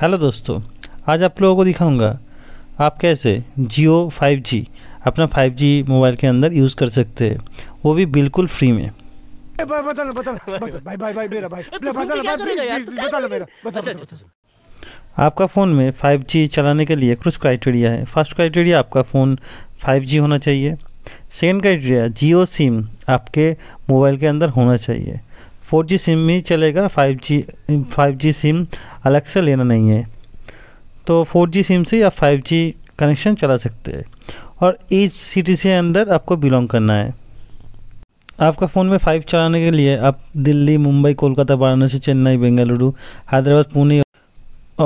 hello दोस्तों आज आप लोगों को दिखाऊंगा आप कैसे जियो 5G अपना 5G मोबाइल के अंदर यूज़ कर सकते हैं वो भी बिल्कुल फ्री में अच्छा, अच्छा, अच्छा, आपका फ़ोन में 5G चलाने के लिए कुछ क्राइटेरिया है फर्स्ट क्राइटेरिया आपका फ़ोन 5G होना चाहिए सेकेंड क्राइटेरिया जियो सिम आपके मोबाइल के अंदर होना चाहिए फोर जी सिम ही चलेगा five G five G sim अलग से लेना नहीं है तो फोर जी सिम से आप फाइव जी कनेक्शन चला सकते हैं और इस सिटी से अंदर आपको बिलोंग करना है आपका फ़ोन में फाइव चलाने के लिए आप दिल्ली मुंबई कोलकाता वाराणसी चेन्नई बेंगलुरु हैदराबाद पुणे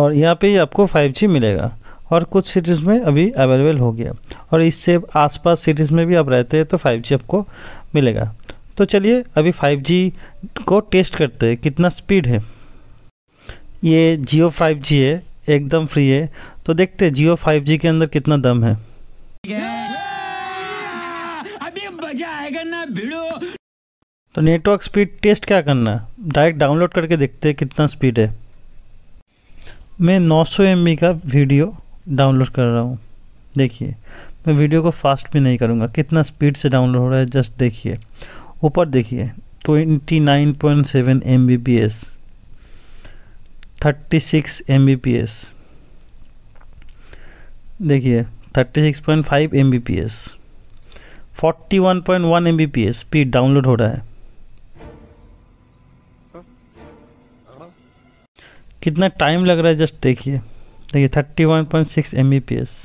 और यहाँ पे ही आपको फाइव जी मिलेगा और कुछ सिटीज़ में अभी अवेलेबल हो गया और इससे आसपास सिटीज़ में भी आप रहते हैं तो फाइव जी आपको मिलेगा तो चलिए अभी 5G को टेस्ट करते हैं कितना स्पीड है ये जियो 5G है एकदम फ्री है तो देखते हैं जियो 5G के अंदर कितना दम है अभी मजा आएगा ना भिड़ो तो नेटवर्क स्पीड टेस्ट क्या करना है डायरेक्ट डाउनलोड करके देखते हैं कितना स्पीड है मैं 900 एम का वीडियो डाउनलोड कर रहा हूँ देखिए मैं वीडियो को फास्ट भी नहीं करूँगा कितना स्पीड से डाउनलोड हो रहा है जस्ट देखिए ऊपर देखिए twenty nine point seven M B P S thirty six M B P S देखिए thirty six point five M B P S forty one point one M B P S speed download हो रहा है कितना time लग रहा है just देखिए देखिए thirty one point six M B P S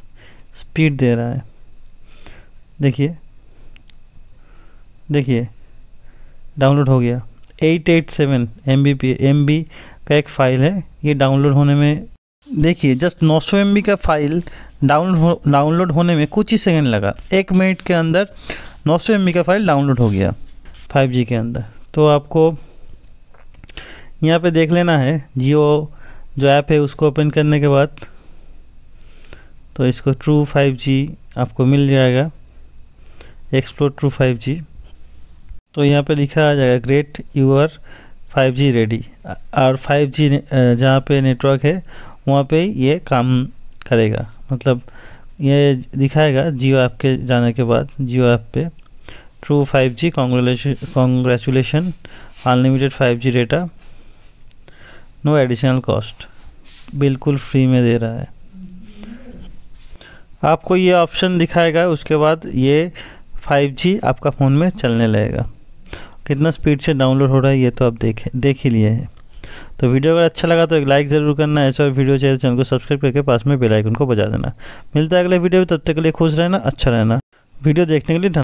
speed दे रहा है देखिए देखिए डाउनलोड हो गया 887 eight seven M B P M B का एक फ़ाइल है ये डाउनलोड होने में देखिए जस्ट 900 सौ का फाइल डाउनलोड हो, डाउनलोड होने में कुछ ही सेकेंड लगा एक मिनट के अंदर 900 सौ का फाइल डाउनलोड हो गया 5G के अंदर तो आपको यहाँ पे देख लेना है जियो जो ऐप है उसको ओपन करने के बाद तो इसको ट्रू 5G आपको मिल जाएगा एक्सप्लोर ट्रू 5G तो यहाँ पे लिखा आ जाएगा ग्रेट फाइव 5G रेडी और 5G जहाँ पे नेटवर्क है वहाँ पे ये काम करेगा मतलब ये दिखाएगा जियो ऐप के जाने के बाद जियो ऐप पे true 5G G congratulation unlimited 5G data no additional cost बिल्कुल फ्री में दे रहा है आपको ये ऑप्शन दिखाएगा उसके बाद ये 5G आपका फ़ोन में चलने लगेगा कितना स्पीड से डाउनलोड हो रहा है ये तो आप देख देख ही लिए हैं तो वीडियो अगर अच्छा लगा तो एक लाइक ज़रूर करना ऐसे और वीडियो चाहिए तो चैनल को सब्सक्राइब करके पास में बेलाइकन को बजा देना मिलता है अगले वीडियो में तब तक के लिए खुश रहना अच्छा रहना वीडियो देखने के लिए